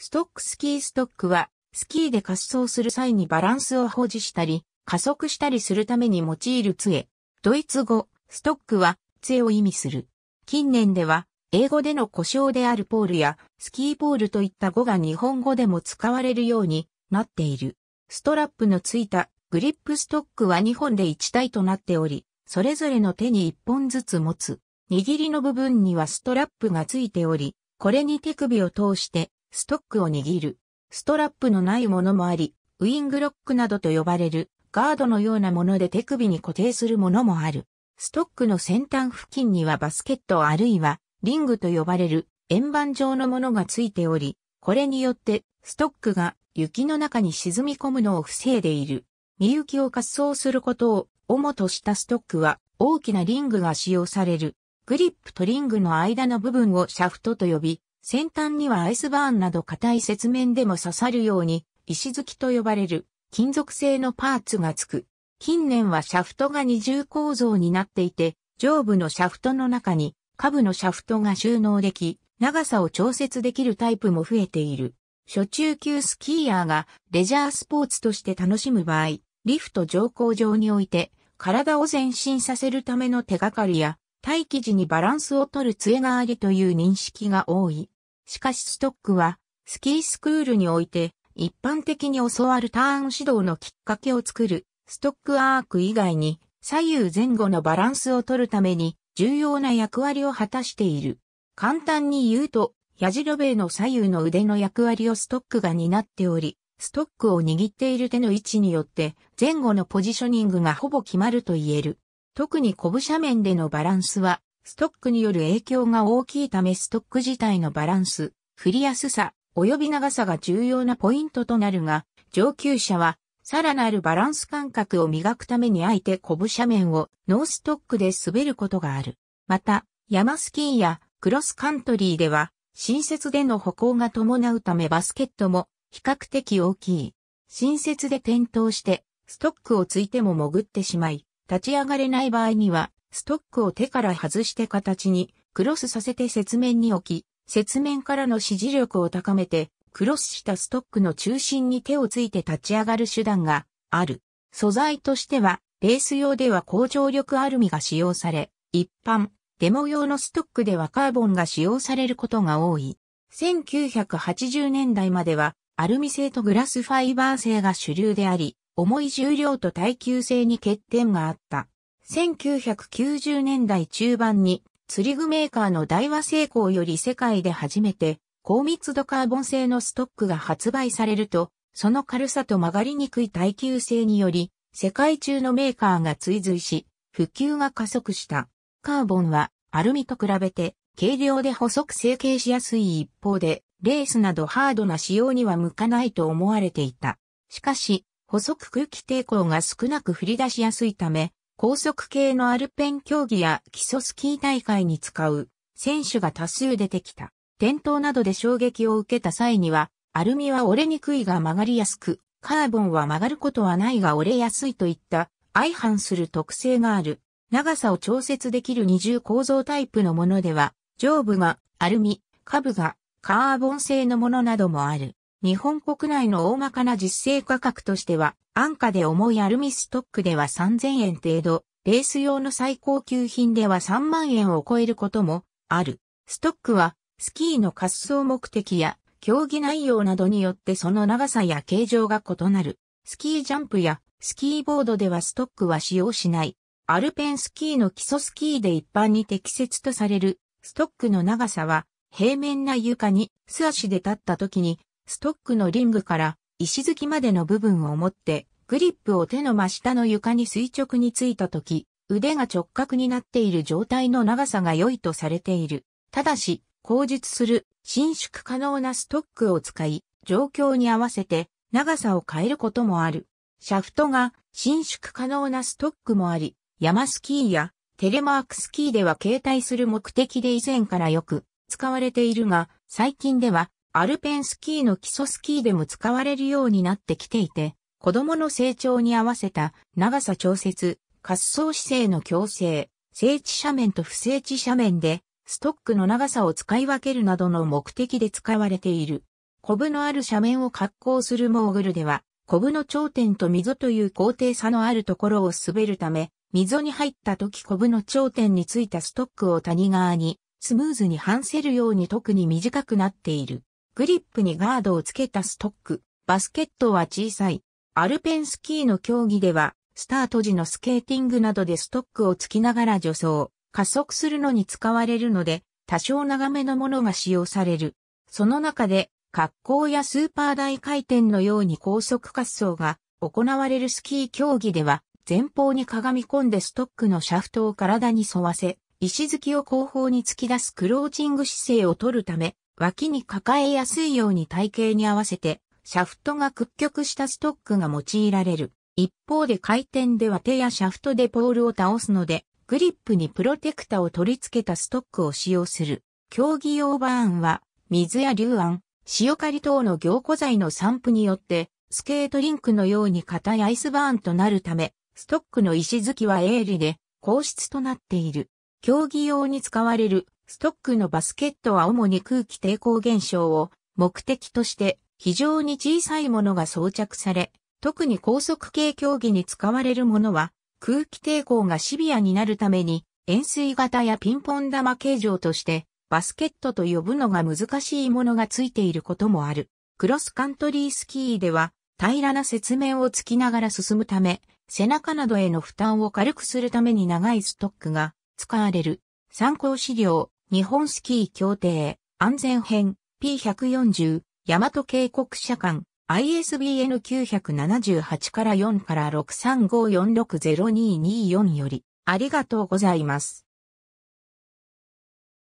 ストックスキーストックは、スキーで滑走する際にバランスを保持したり、加速したりするために用いる杖。ドイツ語、ストックは、杖を意味する。近年では、英語での故障であるポールや、スキーポールといった語が日本語でも使われるようになっている。ストラップのついたグリップストックは2本で1体となっており、それぞれの手に1本ずつ持つ。握りの部分にはストラップがついており、これに手首を通してストックを握る。ストラップのないものもあり、ウィングロックなどと呼ばれる、ガードのようなもので手首に固定するものもある。ストックの先端付近にはバスケットあるいはリングと呼ばれる円盤状のものがついており、これによってストックが雪の中に沈み込むのを防いでいる。身行きを滑走することを主としたストックは大きなリングが使用される。グリップとリングの間の部分をシャフトと呼び、先端にはアイスバーンなど硬い雪面でも刺さるように、石突きと呼ばれる金属製のパーツがつく。近年はシャフトが二重構造になっていて、上部のシャフトの中に下部のシャフトが収納でき、長さを調節できるタイプも増えている。初中級スキーヤーがレジャースポーツとして楽しむ場合、リフト乗降場において体を前進させるための手がかりや待機時にバランスを取る杖がありという認識が多い。しかしストックは、スキースクールにおいて、一般的に教わるターン指導のきっかけを作る、ストックアーク以外に、左右前後のバランスを取るために、重要な役割を果たしている。簡単に言うと、ヤジロベの左右の腕の役割をストックが担っており、ストックを握っている手の位置によって前後のポジショニングがほぼ決まると言える。特にコブ斜面でのバランスは、ストックによる影響が大きいためストック自体のバランス、振りやすさ、及び長さが重要なポイントとなるが、上級者は、さらなるバランス感覚を磨くためにあえてコブ斜面をノーストックで滑ることがある。また、山スキーやクロスカントリーでは、新設での歩行が伴うためバスケットも比較的大きい。新設で転倒して、ストックをついても潜ってしまい、立ち上がれない場合には、ストックを手から外して形に、クロスさせて雪面に置き、雪面からの支持力を高めて、クロスしたストックの中心に手をついて立ち上がる手段がある。素材としては、レース用では高張力アルミが使用され、一般、デモ用のストックではカーボンが使用されることが多い。1980年代までは、アルミ製とグラスファイバー製が主流であり、重い重量と耐久性に欠点があった。1990年代中盤に釣り具メーカーの大和製鋼より世界で初めて高密度カーボン製のストックが発売されると、その軽さと曲がりにくい耐久性により、世界中のメーカーが追随し、普及が加速した。カーボンはアルミと比べて軽量で細く成形しやすい一方で、レースなどハードな仕様には向かないと思われていた。しかし、細く空気抵抗が少なく振り出しやすいため、高速系のアルペン競技や基礎スキー大会に使う選手が多数出てきた。転倒などで衝撃を受けた際には、アルミは折れにくいが曲がりやすく、カーボンは曲がることはないが折れやすいといった相反する特性がある。長さを調節できる二重構造タイプのものでは、上部がアルミ、下部がカーボン製のものなどもある。日本国内の大まかな実勢価格としては、安価で重いアルミストックでは3000円程度、レース用の最高級品では3万円を超えることもある。ストックは、スキーの滑走目的や競技内容などによってその長さや形状が異なる。スキージャンプやスキーボードではストックは使用しない。アルペンスキーの基礎スキーで一般に適切とされるストックの長さは平面な床に素足で立った時にストックのリングから石突きまでの部分を持って、グリップを手の真下の床に垂直についたとき、腕が直角になっている状態の長さが良いとされている。ただし、口述する伸縮可能なストックを使い、状況に合わせて長さを変えることもある。シャフトが伸縮可能なストックもあり、山スキーやテレマークスキーでは携帯する目的で以前からよく使われているが、最近ではアルペンスキーの基礎スキーでも使われるようになってきていて、子供の成長に合わせた長さ調節、滑走姿勢の矯正、整地斜面と不整地斜面で、ストックの長さを使い分けるなどの目的で使われている。コブのある斜面を滑降するモーグルでは、コブの頂点と溝という高低差のあるところを滑るため、溝に入った時コブの頂点についたストックを谷側にスムーズに反せるように特に短くなっている。グリップにガードをつけたストック、バスケットは小さい。アルペンスキーの競技では、スタート時のスケーティングなどでストックをつきながら助走、加速するのに使われるので、多少長めのものが使用される。その中で、滑降やスーパー大回転のように高速滑走が行われるスキー競技では、前方にかがみ込んでストックのシャフトを体に沿わせ、石突きを後方に突き出すクローチング姿勢を取るため、脇に抱えやすいように体型に合わせて、シャフトが屈曲したストックが用いられる。一方で回転では手やシャフトでポールを倒すので、グリップにプロテクタを取り付けたストックを使用する。競技用バーンは、水や硫酸、塩カリ等の凝固剤の散布によって、スケートリンクのように硬いアイスバーンとなるため、ストックの石づきは鋭利で、硬質となっている。競技用に使われるストックのバスケットは主に空気抵抗現象を目的として非常に小さいものが装着され、特に高速系競技に使われるものは空気抵抗がシビアになるために円錐型やピンポン玉形状としてバスケットと呼ぶのが難しいものがついていることもある。クロスカントリースキーでは平らな雪面をつきながら進むため、背中などへの負担を軽くするために長いストックが使われる。参考資料、日本スキー協定、安全編、P140、大和渓谷社間、ISBN 978から4から6354602224より、ありがとうございます。